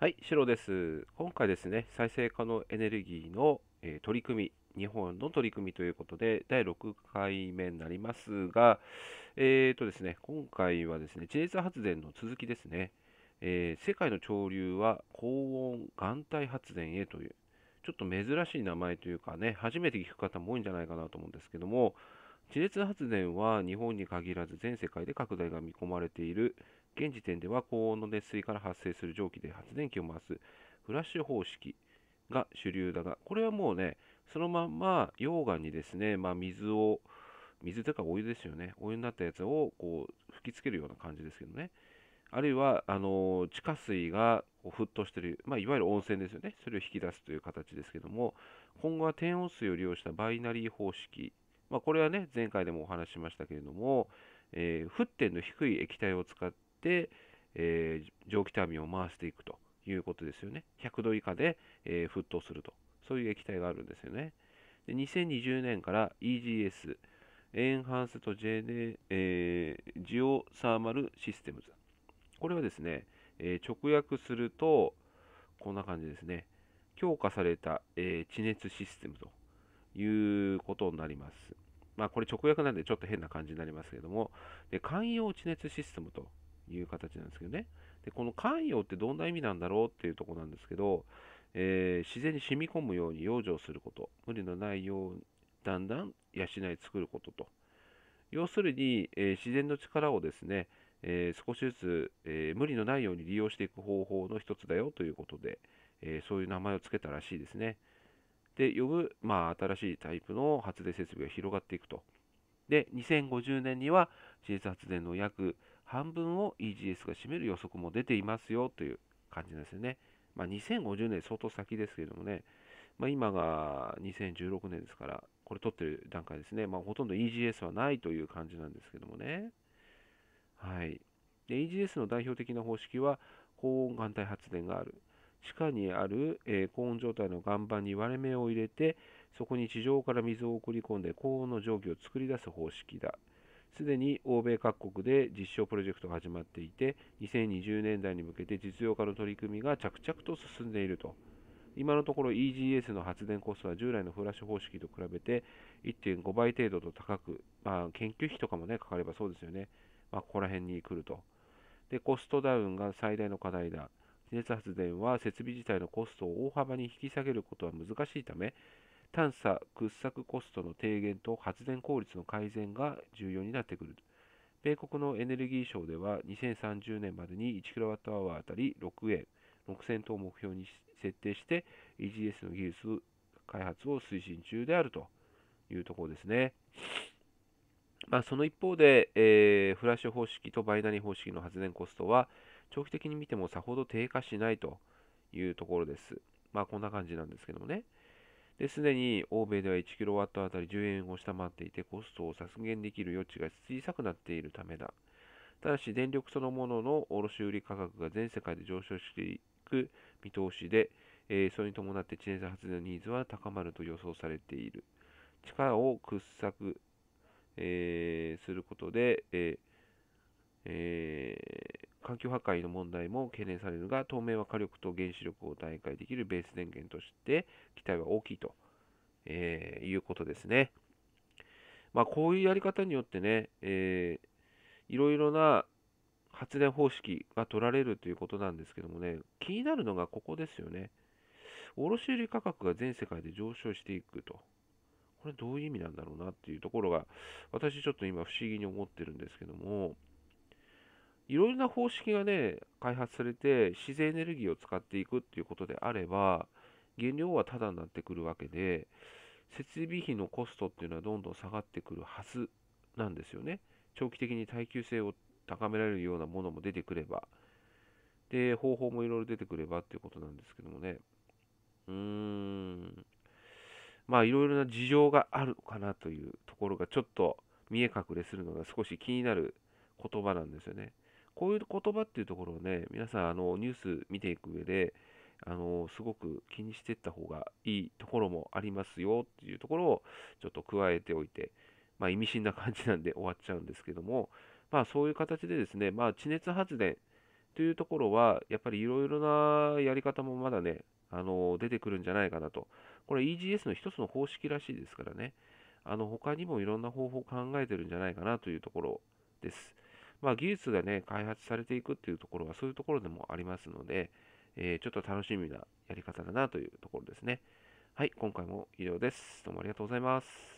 はい、シロです。今回ですね、再生可能エネルギーの、えー、取り組み、日本の取り組みということで、第6回目になりますが、えーとですね、今回はですね、地熱発電の続きですね、えー、世界の潮流は高温岩体発電へという、ちょっと珍しい名前というかね、初めて聞く方も多いんじゃないかなと思うんですけども、地熱発電は日本に限らず全世界で拡大が見込まれている、現時点では高温の熱水から発生する蒸気で発電機を回すフラッシュ方式が主流だが、これはもうね、そのまんま溶岩にですね、まあ、水を、水というかお湯ですよね、お湯になったやつをこう吹きつけるような感じですけどね、あるいはあの地下水が沸騰している、まあ、いわゆる温泉ですよね、それを引き出すという形ですけども、今後は低温水を利用したバイナリー方式、まあ、これはね、前回でもお話ししましたけれども、えー、沸点の低い液体を使っ、えー、蒸気タービンを回していくということですよね。100度以下で、えー、沸騰すると。そういう液体があるんですよね。で2020年から EGS、エンハンスとジ,、えー、ジオサーマルシステムズ。これはですね、え直訳すると、こんな感じですね。強化された、え地熱システムということになります。まあ、これ直訳なんでちょっと変な感じになりますけども、で、寛容地熱システムという形なんですけどね。で、この関与ってどんな意味なんだろうっていうとこなんですけど、えー、自然に染み込むように養生すること、無理のないようだんだん養い作ることと。要するに、えー、自然の力をですね、えー、少しずつ、え無理のないように利用していく方法の一つだよということで、えそういう名前を付けたらしいですね。で、呼ぶ、まあ、新しいタイプの発電設備が広がっていくと。で、2050年には地熱発電の約半分を EGS が占める予測も出ていますよという感じですよね。まあ、2050年相当先ですけれどもね、まあ、今が2016年ですから、これ取ってる段階ですね。まあ、ほとんど EGS はないという感じなんですけどもね。はい。で、EGS の代表的な方式は、高温岩体発電がある。地下にある、えー、高温状態の岩盤に割れ目を入れて、そこに地上から水を送り込んで高温の蒸気を作り出す方式だ。すでに欧米各国で実証プロジェクトが始まっていて、2020年代に向けて実用化の取り組みが着々と進んでいると。今のところ EGS の発電コストは従来のフラッシュ方式と比べて1.5倍程度と高く、まあ、研究費とかもね、かかればそうですよね。まあ、ここら辺に来ると。で、コストダウンが最大の課題だ。地熱発電は設備自体のコストを大幅に引き下げることは難しいため、探査掘削コストの低減と発電効率の改善が重要になってくる。米国のエネルギー省では2030年までに 1kWh あたり6円6000トンを目標に設定して EGS の技術開発を推進中であるというところですね。まあ、その一方で、えー、フラッシュ方式とバイナリー方式の発電コストは長期的に見てもさほど低下しないというところです。まあこんな感じなんですけどもね。で、すでに欧米では 1kW あたり10円を下回っていて、コストを削減できる余地が小さくなっているためだ。ただし、電力そのものの卸売価格が全世界で上昇していく見通しで、えー、それに伴って地熱発電のニーズは高まると予想されている。力を掘削、えー、することで、えーえー環境破壊の問題も懸念されるが、当面は火力と原子力を代替できるベース電源として期待は大きいと、えー、いうことですね。まあ、こういうやり方によってね、えー、いろいろな発電方式が取られるということなんですけどもね、気になるのがここですよね。卸売価格が全世界で上昇していくと。これどういう意味なんだろうなっていうところが、私ちょっと今不思議に思ってるんですけども、いろいろな方式がね、開発されて自然エネルギーを使っていくっていうことであれば、原料はタダになってくるわけで、設備費のコストっていうのはどんどん下がってくるはずなんですよね。長期的に耐久性を高められるようなものも出てくれば。で、方法もいろいろ出てくればっていうことなんですけどもね。うーん。まあ、いろいろな事情があるかなというところが、ちょっと見え隠れするのが少し気になる言葉なんですよね。こういう言葉っていうところをね、皆さん、あの、ニュース見ていく上で、あの、すごく気にしていった方がいいところもありますよっていうところをちょっと加えておいて、まあ、意味深な感じなんで 終わっちゃうんですけども、まあ、そういう形でですね、まあ、地熱発電というところは、やっぱりいろいろなやり方もまだね、あの、出てくるんじゃないかなと。これ EGS の一つの方式らしいですからね、あの、他にもいろんな方法を考えてるんじゃないかなというところです。まあ、技術がね、開発されていくっていうところは、そういうところでもありますので、えー、ちょっと楽しみなやり方だなというところですね。はい、今回も以上です。どうもありがとうございます。